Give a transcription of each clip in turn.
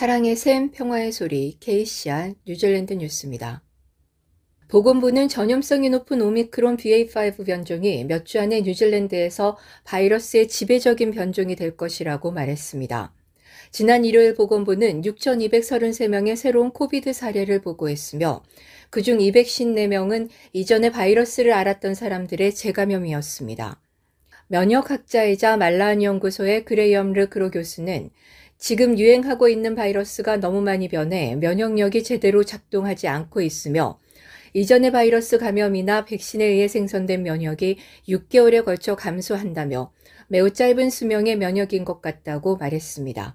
사랑의 샘, 평화의 소리, KCR 뉴질랜드 뉴스입니다. 보건부는 전염성이 높은 오미크론 BA5 변종이 몇 주 안에 뉴질랜드에서 바이러스의 지배적인 변종이 될 것이라고 말했습니다. 지난 일요일 보건부는 6,233명의 새로운 코비드 사례를 보고했으며 그중 254명은 이전에 바이러스를 앓았던 사람들의 재감염이었습니다. 면역학자이자 말라한 연구소의 그레이엄 르크로 교수는 지금 유행하고 있는 바이러스가 너무 많이 변해 면역력이 제대로 작동하지 않고 있으며 이전의 바이러스 감염이나 백신에 의해 생성된 면역이 6개월에 걸쳐 감소한다며 매우 짧은 수명의 면역인 것 같다고 말했습니다.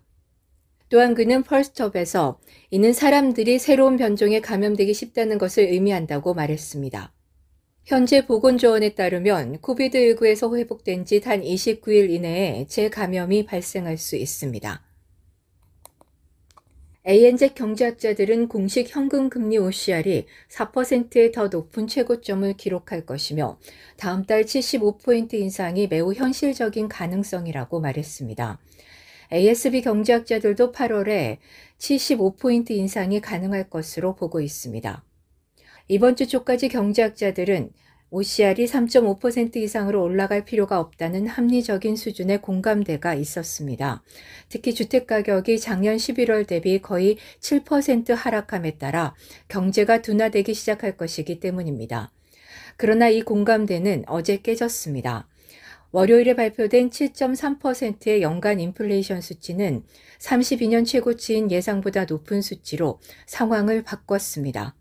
또한 그는 펄스톱에서 이는 사람들이 새로운 변종에 감염되기 쉽다는 것을 의미한다고 말했습니다. 현재 보건조원에 따르면 코비드19에서 회복된 지 단 29일 이내에 재감염이 발생할 수 있습니다. ANZ 경제학자들은 공식 현금 금리 OCR이 4%더 높은 최고점을 기록할 것이며 다음 달 75포인트 인상이 매우 현실적인 가능성이라고 말했습니다. ASB 경제학자들도 8월에 75포인트 인상이 가능할 것으로 보고 있습니다. 이번 주 초까지 경제학자들은 OCR이 3.5% 이상으로 올라갈 필요가 없다는 합리적인 수준의 공감대가 있었습니다. 특히 주택가격이 작년 11월 대비 거의 7% 하락함에 따라 경제가 둔화되기 시작할 것이기 때문입니다. 그러나 이 공감대는 어제 깨졌습니다. 월요일에 발표된 7.3%의 연간 인플레이션 수치는 32년 최고치인 예상보다 높은 수치로 상황을 바꿨습니다.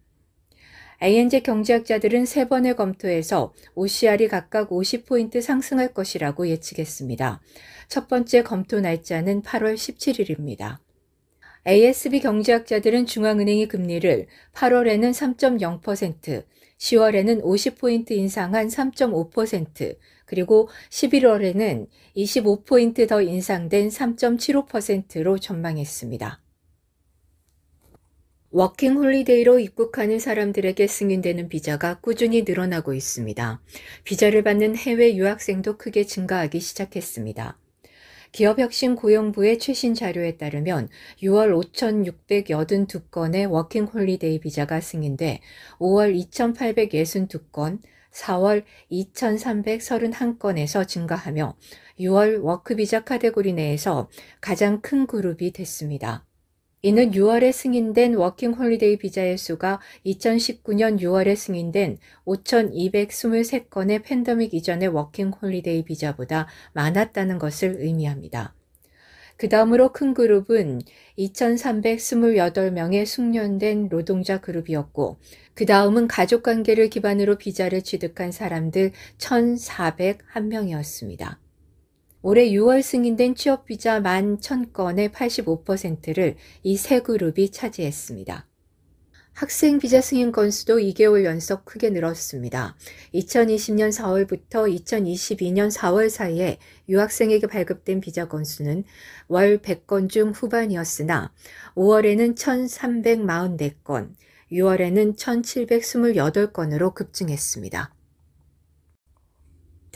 ING 경제학자들은 세 번의 검토에서 OCR이 각각 50포인트 상승할 것이라고 예측했습니다. 첫 번째 검토 날짜는 8월 17일입니다. ASB 경제학자들은 중앙은행이 금리를 8월에는 3.0%, 10월에는 50포인트 인상한 3.5%, 그리고 11월에는 25포인트 더 인상된 3.75%로 전망했습니다. 워킹 홀리데이로 입국하는 사람들에게 승인되는 비자가 꾸준히 늘어나고 있습니다. 비자를 받는 해외 유학생도 크게 증가하기 시작했습니다. 기업혁신고용부의 최신 자료에 따르면 6월 5,682건의 워킹 홀리데이 비자가 승인돼 5월 2,862건, 4월 2,331건에서 증가하며 6월 워크비자 카테고리 내에서 가장 큰 그룹이 됐습니다. 이는 6월에 승인된 워킹 홀리데이 비자의 수가 2019년 6월에 승인된 5,223건의 팬데믹 이전의 워킹 홀리데이 비자보다 많았다는 것을 의미합니다. 그 다음으로 큰 그룹은 2,328명의 숙련된 노동자 그룹이었고, 그 다음은 가족관계를 기반으로 비자를 취득한 사람들 1,401명이었습니다. 올해 6월 승인된 취업비자 1만 1000건의 85%를 이 세 그룹이 차지했습니다. 학생 비자 승인 건수도 2개월 연속 크게 늘었습니다. 2020년 4월부터 2022년 4월 사이에 유학생에게 발급된 비자 건수는 월 100건 중 후반이었으나 5월에는 1344건, 6월에는 1728건으로 급증했습니다.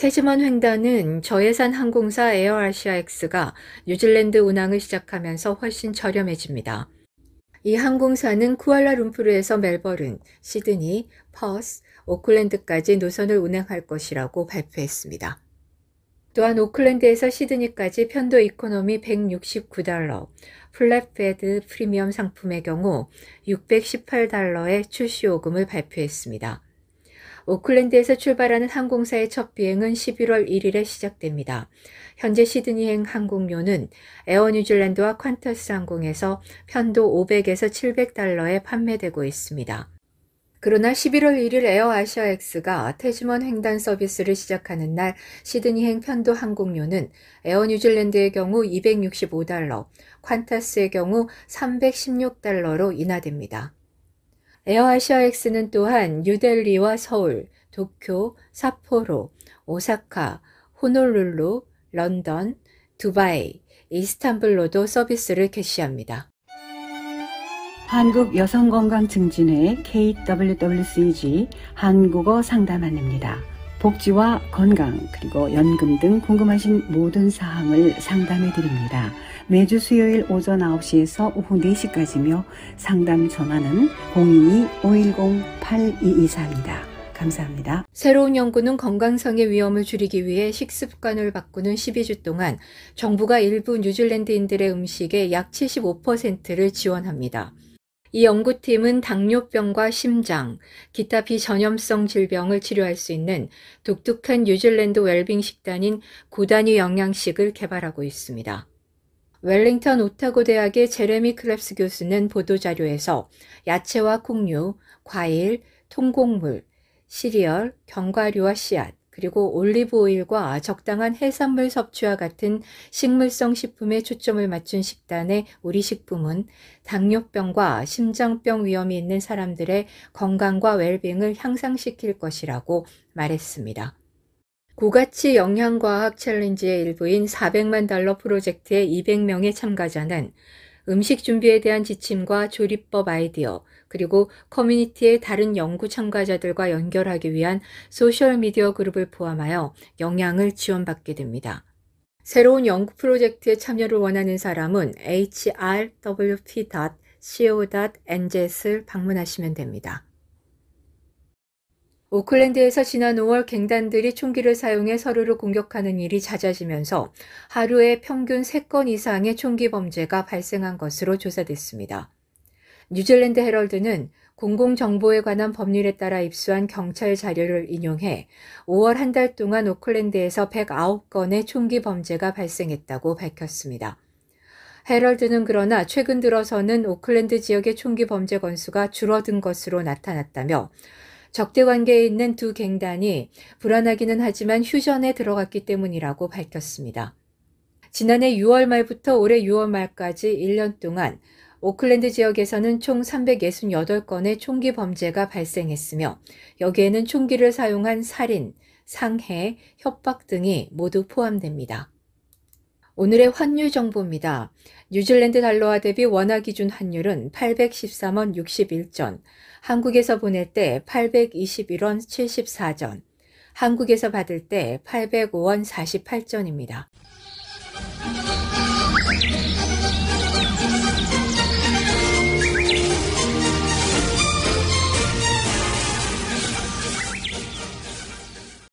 태즈먼 횡단은 저예산 항공사 에어아시아X가 뉴질랜드 운항을 시작하면서 훨씬 저렴해집니다. 이 항공사는 쿠알라룸푸르에서 멜버른, 시드니, 퍼스, 오클랜드까지 노선을 운행할 것이라고 발표했습니다. 또한 오클랜드에서 시드니까지 편도 이코노미 169달러, 플랫베드 프리미엄 상품의 경우 618달러의 출시 요금을 발표했습니다. 오클랜드에서 출발하는 항공사의 첫 비행은 11월 1일에 시작됩니다. 현재 시드니행 항공료는 에어뉴질랜드와 퀀터스 항공에서 편도 500에서 700달러에 판매되고 있습니다. 그러나 11월 1일 에어아시아엑스가태즈먼 횡단 서비스를 시작하는 날 시드니행 편도 항공료는 에어뉴질랜드의 경우 265달러, 퀀타스의 경우 316달러로 인하됩니다. 에어아시아엑스는 또한 뉴델리와 서울, 도쿄, 사포로 오사카, 호놀룰루, 런던, 두바이, 이스탄불로도 서비스를 개시합니다. 한국 여성건강 증진회 KWWCG 한국어 상담안입니다. 복지와 건강 그리고 연금 등 궁금하신 모든 사항을 상담해 드립니다. 매주 수요일 오전 9시에서 오후 4시까지며 상담 전화는 0 2 5 1 0 8 2 2 4입니다 감사합니다. 새로운 연구는 건강상의 위험을 줄이기 위해 식습관을 바꾸는 12주 동안 정부가 일부 뉴질랜드인들의 음식의 약 75%를 지원합니다. 이 연구팀은 당뇨병과 심장, 기타 비전염성 질병을 치료할 수 있는 독특한 뉴질랜드 웰빙 식단인 고단위 영양식을 개발하고 있습니다. 웰링턴 오타고 대학의 제레미 클랩스 교수는 보도자료에서 야채와 콩류, 과일, 통곡물, 시리얼, 견과류와 씨앗, 그리고 올리브오일과 적당한 해산물 섭취와 같은 식물성 식품에 초점을 맞춘 식단의 우리 식품은 당뇨병과 심장병 위험이 있는 사람들의 건강과 웰빙을 향상시킬 것이라고 말했습니다. 고가치 영양과학 챌린지의 일부인 400만 달러 프로젝트의 200명의 참가자는 음식 준비에 대한 지침과 조리법 아이디어, 그리고 커뮤니티의 다른 연구 참가자들과 연결하기 위한 소셜미디어 그룹을 포함하여 영향을 지원받게 됩니다. 새로운 연구 프로젝트에 참여를 원하는 사람은 hrwp.co.nz을 방문하시면 됩니다. 오클랜드에서 지난 5월 갱단들이 총기를 사용해 서로를 공격하는 일이 잦아지면서 하루에 평균 3건 이상의 총기 범죄가 발생한 것으로 조사됐습니다. 뉴질랜드 헤럴드는 공공정보에 관한 법률에 따라 입수한 경찰 자료를 인용해 5월 한 달 동안 오클랜드에서 109건의 총기 범죄가 발생했다고 밝혔습니다. 헤럴드는 그러나 최근 들어서는 오클랜드 지역의 총기 범죄 건수가 줄어든 것으로 나타났다며 적대 관계에 있는 두 갱단이 불안하기는 하지만 휴전에 들어갔기 때문이라고 밝혔습니다. 지난해 6월 말부터 올해 6월 말까지 1년 동안 오클랜드 지역에서는 총 368건의 총기 범죄가 발생했으며 여기에는 총기를 사용한 살인, 상해, 협박 등이 모두 포함됩니다. 오늘의 환율 정보입니다. 뉴질랜드 달러화 대비 원화 기준 환율은 813원 61전, 한국에서 보낼 때 821원 74전, 한국에서 받을 때 805원 48전입니다.